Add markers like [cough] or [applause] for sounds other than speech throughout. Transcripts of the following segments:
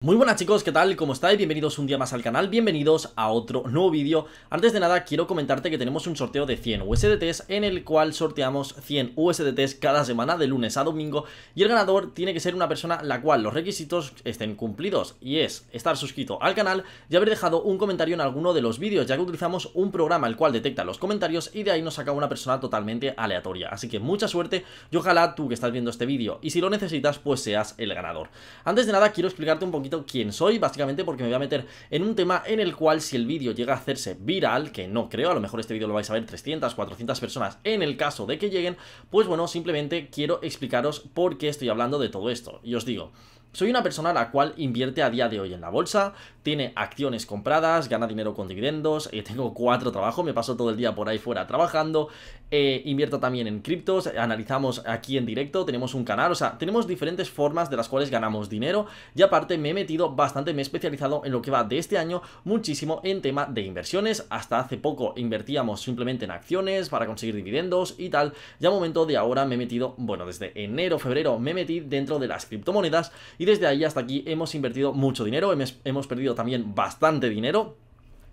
Muy buenas chicos, ¿qué tal? ¿Cómo estáis? Bienvenidos un día más al canal, bienvenidos a otro nuevo vídeo Antes de nada quiero comentarte que tenemos un sorteo de 100 USDTs en el cual sorteamos 100 USDTs cada semana de lunes a domingo Y el ganador tiene que ser una persona la cual los requisitos estén cumplidos Y es estar suscrito al canal y haber dejado un comentario en alguno de los vídeos Ya que utilizamos un programa el cual detecta los comentarios y de ahí nos saca una persona totalmente aleatoria Así que mucha suerte y ojalá tú que estás viendo este vídeo y si lo necesitas pues seas el ganador Antes de nada quiero explicarte un poquito quién soy, básicamente porque me voy a meter en un tema en el cual si el vídeo llega a hacerse viral, que no creo, a lo mejor este vídeo lo vais a ver 300, 400 personas en el caso de que lleguen, pues bueno, simplemente quiero explicaros por qué estoy hablando de todo esto. Y os digo, soy una persona la cual invierte a día de hoy en la bolsa, tiene acciones compradas, gana dinero con dividendos, eh, tengo cuatro trabajos, me paso todo el día por ahí fuera trabajando, eh, invierto también en criptos, analizamos aquí en directo, tenemos un canal, o sea, tenemos diferentes formas de las cuales ganamos dinero y aparte me he metido bastante, me he especializado en lo que va de este año muchísimo en tema de inversiones, hasta hace poco invertíamos simplemente en acciones para conseguir dividendos y tal, ya momento de ahora me he metido, bueno, desde enero, febrero me metí dentro de las criptomonedas y desde ahí hasta aquí hemos invertido mucho dinero, hemos perdido también bastante dinero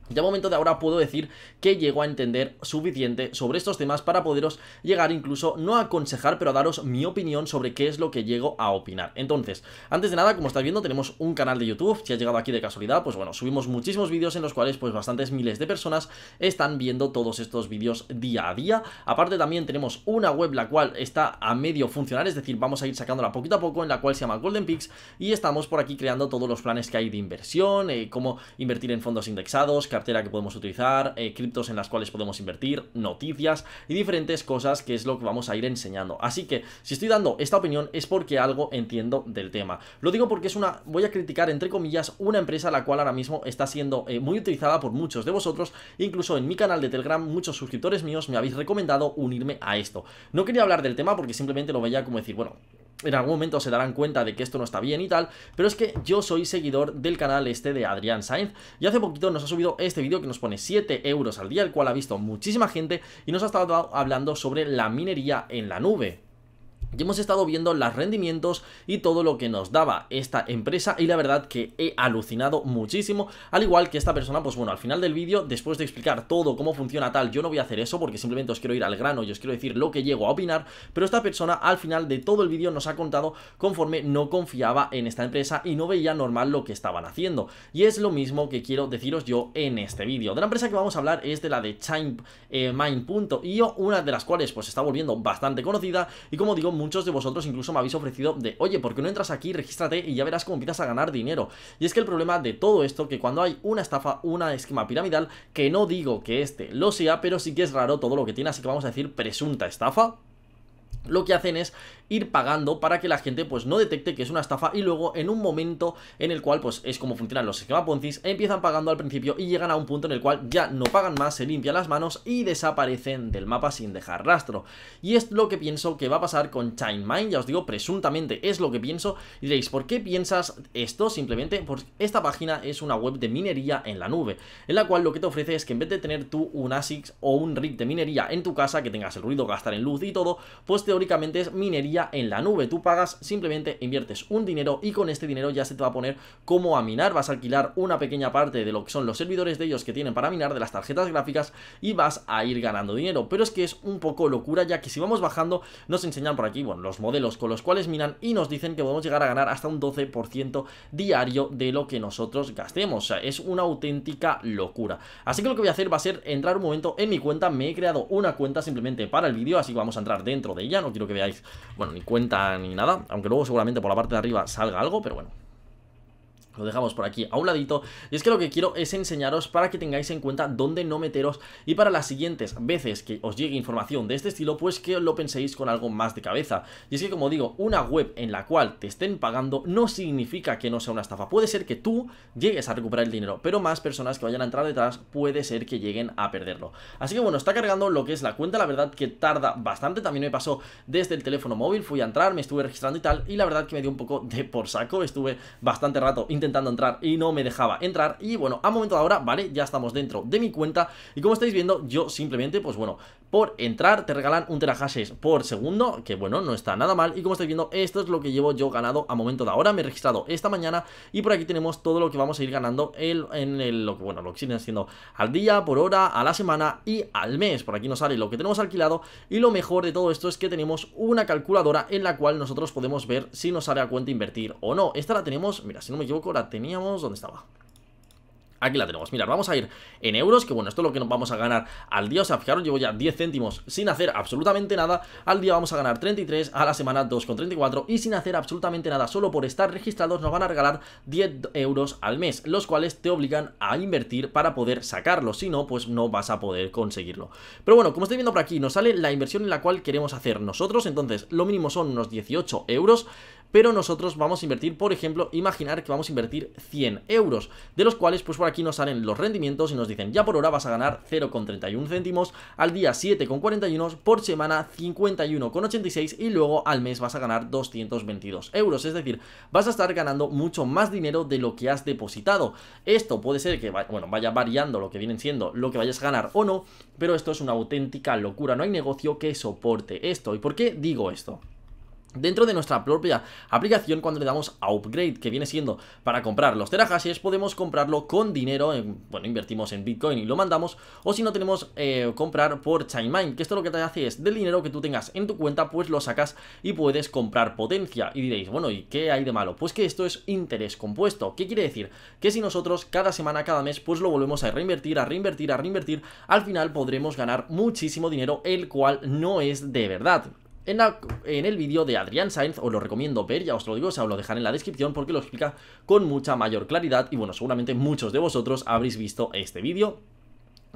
de momento de ahora puedo decir que llego a entender suficiente sobre estos temas para poderos llegar incluso, no a aconsejar, pero a daros mi opinión sobre qué es lo que llego a opinar. Entonces, antes de nada, como estáis viendo, tenemos un canal de YouTube, si has llegado aquí de casualidad, pues bueno, subimos muchísimos vídeos en los cuales pues bastantes miles de personas están viendo todos estos vídeos día a día. Aparte también tenemos una web la cual está a medio funcionar, es decir, vamos a ir sacándola poquito a poco, en la cual se llama Golden Peaks y estamos por aquí creando todos los planes que hay de inversión, eh, cómo invertir en fondos indexados, cartera que podemos utilizar, eh, criptos en las cuales podemos invertir, noticias y diferentes cosas que es lo que vamos a ir enseñando. Así que si estoy dando esta opinión es porque algo entiendo del tema. Lo digo porque es una, voy a criticar entre comillas una empresa la cual ahora mismo está siendo eh, muy utilizada por muchos de vosotros, incluso en mi canal de Telegram muchos suscriptores míos me habéis recomendado unirme a esto. No quería hablar del tema porque simplemente lo veía como decir, bueno, en algún momento se darán cuenta de que esto no está bien y tal, pero es que yo soy seguidor del canal este de Adrián Sainz y hace poquito nos ha subido este vídeo que nos pone 7 euros al día, el cual ha visto muchísima gente y nos ha estado hablando sobre la minería en la nube. Y hemos estado viendo los rendimientos y todo lo que nos daba esta empresa y la verdad que he alucinado muchísimo, al igual que esta persona, pues bueno, al final del vídeo, después de explicar todo cómo funciona tal, yo no voy a hacer eso porque simplemente os quiero ir al grano y os quiero decir lo que llego a opinar, pero esta persona al final de todo el vídeo nos ha contado conforme no confiaba en esta empresa y no veía normal lo que estaban haciendo. Y es lo mismo que quiero deciros yo en este vídeo. De la empresa que vamos a hablar es de la de ChimeMind.io, eh, una de las cuales pues está volviendo bastante conocida y como digo, muy muchos de vosotros incluso me habéis ofrecido de, oye, ¿por qué no entras aquí, regístrate y ya verás cómo empiezas a ganar dinero? Y es que el problema de todo esto, que cuando hay una estafa, una esquema piramidal, que no digo que este lo sea, pero sí que es raro todo lo que tiene, así que vamos a decir presunta estafa, lo que hacen es ir pagando para que la gente pues no detecte que es una estafa y luego en un momento en el cual pues es como funcionan los esquemas Ponzi, empiezan pagando al principio y llegan a un punto en el cual ya no pagan más, se limpian las manos y desaparecen del mapa sin dejar rastro. Y es lo que pienso que va a pasar con ChainMine, ya os digo, presuntamente es lo que pienso y diréis, ¿por qué piensas esto? Simplemente porque esta página es una web de minería en la nube, en la cual lo que te ofrece es que en vez de tener tú un ASIC o un rig de minería en tu casa, que tengas el ruido, gastar en luz y todo, pues te teóricamente es minería en la nube. Tú pagas, simplemente inviertes un dinero y con este dinero ya se te va a poner como a minar. Vas a alquilar una pequeña parte de lo que son los servidores de ellos que tienen para minar de las tarjetas gráficas y vas a ir ganando dinero. Pero es que es un poco locura ya que si vamos bajando nos enseñan por aquí bueno, los modelos con los cuales minan y nos dicen que podemos llegar a ganar hasta un 12% diario de lo que nosotros gastemos. O sea, es una auténtica locura. Así que lo que voy a hacer va a ser entrar un momento en mi cuenta. Me he creado una cuenta simplemente para el vídeo, así que vamos a entrar dentro de ella no quiero que veáis, bueno, ni cuenta ni nada, aunque luego seguramente por la parte de arriba salga algo, pero bueno, lo dejamos por aquí a un ladito. Y es que lo que quiero es enseñaros para que tengáis en cuenta dónde no meteros y para las siguientes veces que os llegue información de este estilo, pues que lo penséis con algo más de cabeza. Y es que, como digo, una web en la cual te estén pagando no significa que no sea una estafa. Puede ser que tú llegues a recuperar el dinero, pero más personas que vayan a entrar detrás puede ser que lleguen a perderlo. Así que bueno, está cargando lo que es la cuenta, la verdad que tarda bastante. También me pasó desde el teléfono móvil, fui a entrar, me estuve registrando y tal, y la verdad que me dio un poco de por saco. Estuve bastante rato intentando entrar y no me dejaba entrar y bueno, a momento de ahora, vale, ya estamos dentro de mi cuenta y como estáis viendo, yo simplemente, pues bueno, por entrar, te regalan un terahashes por segundo, que bueno, no está nada mal. Y como estáis viendo, esto es lo que llevo yo ganado a momento de ahora. Me he registrado esta mañana y por aquí tenemos todo lo que vamos a ir ganando en lo que, bueno, lo que siguen haciendo al día, por hora, a la semana y al mes. Por aquí nos sale lo que tenemos alquilado y lo mejor de todo esto es que tenemos una calculadora en la cual nosotros podemos ver si nos sale a cuenta invertir o no. Esta la tenemos, mira, si no me equivoco, la teníamos, ¿dónde estaba? Aquí la tenemos, mirad, vamos a ir en euros Que bueno, esto es lo que nos vamos a ganar al día O sea, fijaros, llevo ya 10 céntimos sin hacer absolutamente nada Al día vamos a ganar 33 A la semana 2,34 Y sin hacer absolutamente nada, solo por estar registrados Nos van a regalar 10 euros al mes Los cuales te obligan a invertir Para poder sacarlo, si no, pues no vas a poder Conseguirlo, pero bueno, como estáis viendo por aquí Nos sale la inversión en la cual queremos hacer nosotros Entonces, lo mínimo son unos 18 euros pero nosotros vamos a invertir, por ejemplo, imaginar que vamos a invertir 100 euros, de los cuales pues por aquí nos salen los rendimientos y nos dicen ya por hora vas a ganar 0,31 céntimos, al día 7,41, por semana 51,86 y luego al mes vas a ganar 222 euros, es decir, vas a estar ganando mucho más dinero de lo que has depositado. Esto puede ser que bueno, vaya variando lo que vienen siendo, lo que vayas a ganar o no, pero esto es una auténtica locura, no hay negocio que soporte esto. ¿Y por qué digo esto? Dentro de nuestra propia aplicación, cuando le damos a Upgrade, que viene siendo para comprar los terahashes, podemos comprarlo con dinero, bueno, invertimos en Bitcoin y lo mandamos, o si no tenemos, eh, comprar por ChainMine, que esto lo que te hace es del dinero que tú tengas en tu cuenta, pues lo sacas y puedes comprar potencia. Y diréis, bueno, ¿y qué hay de malo? Pues que esto es interés compuesto. ¿Qué quiere decir? Que si nosotros cada semana, cada mes, pues lo volvemos a reinvertir, a reinvertir, a reinvertir, al final podremos ganar muchísimo dinero, el cual no es de verdad. En, el vídeo de Adrián Sainz os lo recomiendo ver, ya os lo digo, o os lo dejaré en la descripción porque lo explica con mucha mayor claridad y bueno, seguramente muchos de vosotros habréis visto este vídeo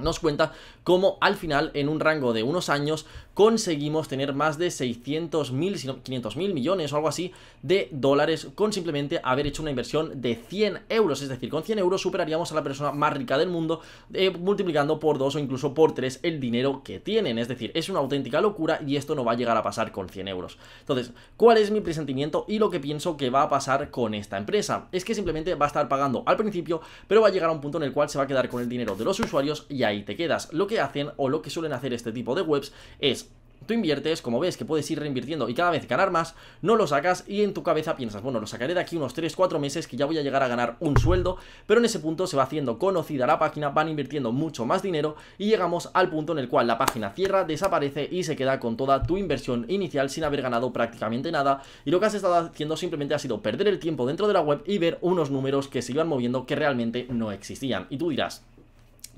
nos cuenta cómo al final en un rango de unos años conseguimos tener más de 600 mil, 500 mil millones o algo así de dólares con simplemente haber hecho una inversión de 100 euros, es decir, con 100 euros superaríamos a la persona más rica del mundo eh, multiplicando por 2 o incluso por 3 el dinero que tienen, es decir, es una auténtica locura y esto no va a llegar a pasar con 100 euros. Entonces, ¿cuál es mi presentimiento y lo que pienso que va a pasar con esta empresa? Es que simplemente va a estar pagando al principio, pero va a llegar a un punto en el cual se va a quedar con el dinero de los usuarios y ahí te quedas. Lo que hacen o lo que suelen hacer este tipo de webs es Tú inviertes, como ves que puedes ir reinvirtiendo y cada vez ganar más, no lo sacas y en tu cabeza piensas, bueno, lo sacaré de aquí unos 3-4 meses que ya voy a llegar a ganar un sueldo, pero en ese punto se va haciendo conocida la página, van invirtiendo mucho más dinero y llegamos al punto en el cual la página cierra, desaparece y se queda con toda tu inversión inicial sin haber ganado prácticamente nada y lo que has estado haciendo simplemente ha sido perder el tiempo dentro de la web y ver unos números que se iban moviendo que realmente no existían. Y tú dirás,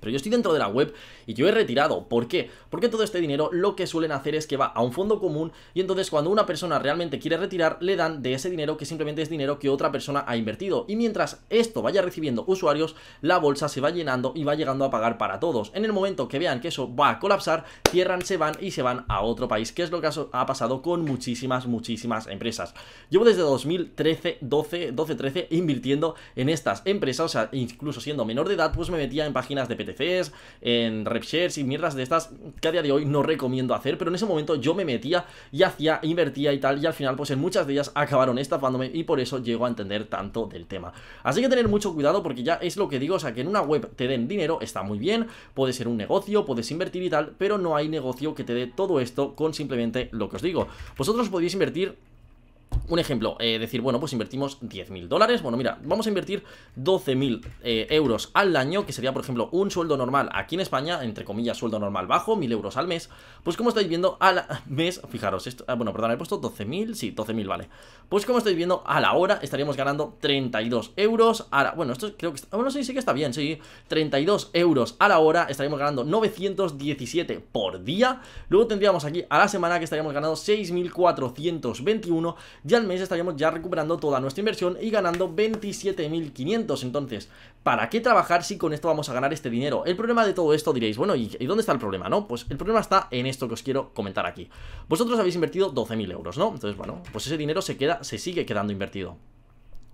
pero yo estoy dentro de la web y yo he retirado. ¿Por qué? Porque todo este dinero lo que suelen hacer es que va a un fondo común y entonces cuando una persona realmente quiere retirar le dan de ese dinero que simplemente es dinero que otra persona ha invertido. Y mientras esto vaya recibiendo usuarios, la bolsa se va llenando y va llegando a pagar para todos. En el momento que vean que eso va a colapsar, cierran, se van y se van a otro país, que es lo que ha pasado con muchísimas, muchísimas empresas. Llevo desde 2013, 12, 12, 13 invirtiendo en estas empresas, o sea, incluso siendo menor de edad, pues me metía en páginas de PT en rep shares y mierdas de estas que a día de hoy no recomiendo hacer, pero en ese momento yo me metía y hacía, invertía y tal, y al final pues en muchas de ellas acabaron estafándome y por eso llego a entender tanto del tema. Así que tener mucho cuidado porque ya es lo que digo, o sea, que en una web te den dinero está muy bien, puede ser un negocio, puedes invertir y tal, pero no hay negocio que te dé todo esto con simplemente lo que os digo. Vosotros podéis invertir un ejemplo, eh, decir, bueno, pues invertimos 10.000 dólares. Bueno, mira, vamos a invertir 12.000 eh, euros al año, que sería, por ejemplo, un sueldo normal aquí en España, entre comillas, sueldo normal bajo, 1.000 euros al mes. Pues como estáis viendo, al [laughs] mes, fijaros, esto, ah, bueno, perdón, he puesto 12.000, sí, 12.000, vale. Pues como estáis viendo, a la hora estaríamos ganando 32 euros a Bueno, esto creo que... Está, bueno, sí, sí que está bien, sí. 32 euros a la hora, estaríamos ganando 917 por día. Luego tendríamos aquí a la semana que estaríamos ganando 6.421 y al mes estaríamos ya recuperando toda nuestra inversión y ganando 27.500. Entonces, ¿para qué trabajar si con esto vamos a ganar este dinero? El problema de todo esto diréis, bueno, ¿y, dónde está el problema? No, pues el problema está en esto que os quiero comentar aquí. Vosotros habéis invertido 12.000 euros, ¿no? Entonces, bueno, pues ese dinero se, queda, se sigue quedando invertido.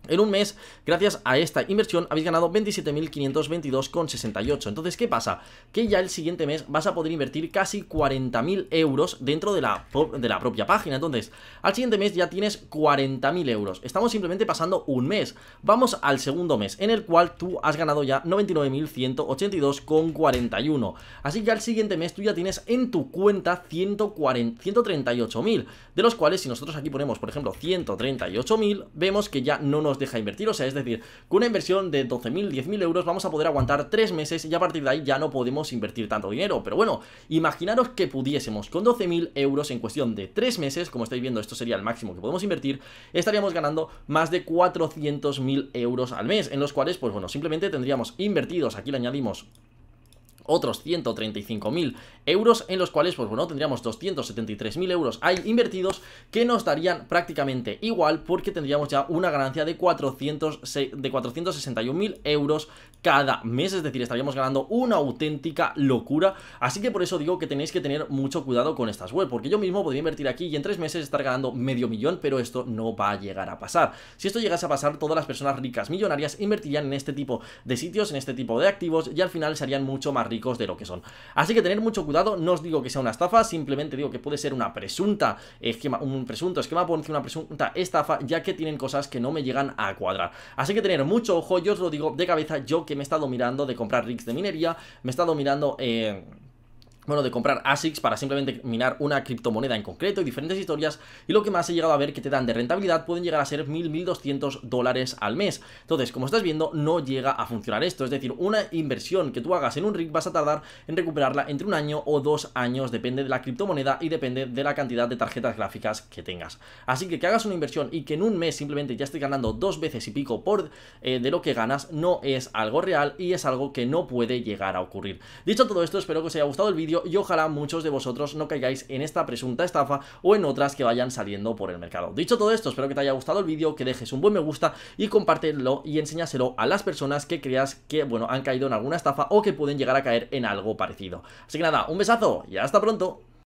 En un mes, gracias a esta inversión, habéis ganado 27.522,68. Entonces, ¿qué pasa? Que ya el siguiente mes vas a poder invertir casi 40.000 euros dentro de la, de la propia página. Entonces, al siguiente mes ya tienes 40.000 euros. Estamos simplemente pasando un mes. Vamos al segundo mes, en el cual tú has ganado ya 99.182,41. Así que al siguiente mes tú ya tienes en tu cuenta 138.000, de los cuales si nosotros aquí ponemos, por ejemplo, 138.000, vemos que ya no nos deja invertir, o sea, es decir, con una inversión de 12.000, 10.000 euros vamos a poder aguantar 3 meses y a partir de ahí ya no podemos invertir tanto dinero, pero bueno, imaginaros que pudiésemos con 12.000 euros en cuestión de 3 meses, como estáis viendo, esto sería el máximo que podemos invertir, estaríamos ganando más de 400.000 euros al mes, en los cuales, pues bueno, simplemente tendríamos invertidos, aquí le añadimos otros 135.000 euros, en los cuales, pues bueno, tendríamos 273.000 euros ahí invertidos que nos darían prácticamente igual porque tendríamos ya una ganancia de, 461.000 euros cada mes, es decir, estaríamos ganando una auténtica locura, así que por eso digo que tenéis que tener mucho cuidado con estas web, porque yo mismo podría invertir aquí y en tres meses estar ganando medio millón, pero esto no va a llegar a pasar. Si esto llegase a pasar, todas las personas ricas millonarias invertirían en este tipo de sitios, en este tipo de activos y al final serían mucho más ricas de lo que son. Así que tener mucho cuidado, no os digo que sea una estafa, simplemente digo que puede ser una presunta esquema, un presunto esquema, por una presunta estafa, ya que tienen cosas que no me llegan a cuadrar. Así que tener mucho ojo, yo os lo digo de cabeza, yo que me he estado mirando de comprar rigs de minería, me he estado mirando... en... Eh, bueno, de comprar ASICs para simplemente minar una criptomoneda en concreto y diferentes historias y lo que más he llegado a ver que te dan de rentabilidad pueden llegar a ser 1000, 1200 dólares al mes. Entonces, como estás viendo, no llega a funcionar esto, es decir, una inversión que tú hagas en un rig vas a tardar en recuperarla entre un año o dos años, depende de la criptomoneda y depende de la cantidad de tarjetas gráficas que tengas. Así que que hagas una inversión y que en un mes simplemente ya estés ganando dos veces y pico por eh, de lo que ganas no es algo real y es algo que no puede llegar a ocurrir. Dicho todo esto, espero que os haya gustado el vídeo y ojalá muchos de vosotros no caigáis en esta presunta estafa o en otras que vayan saliendo por el mercado. Dicho todo esto, espero que te haya gustado el vídeo, que dejes un buen me gusta y compártelo y enséñaselo a las personas que creas que, bueno, han caído en alguna estafa o que pueden llegar a caer en algo parecido. Así que nada, un besazo y hasta pronto.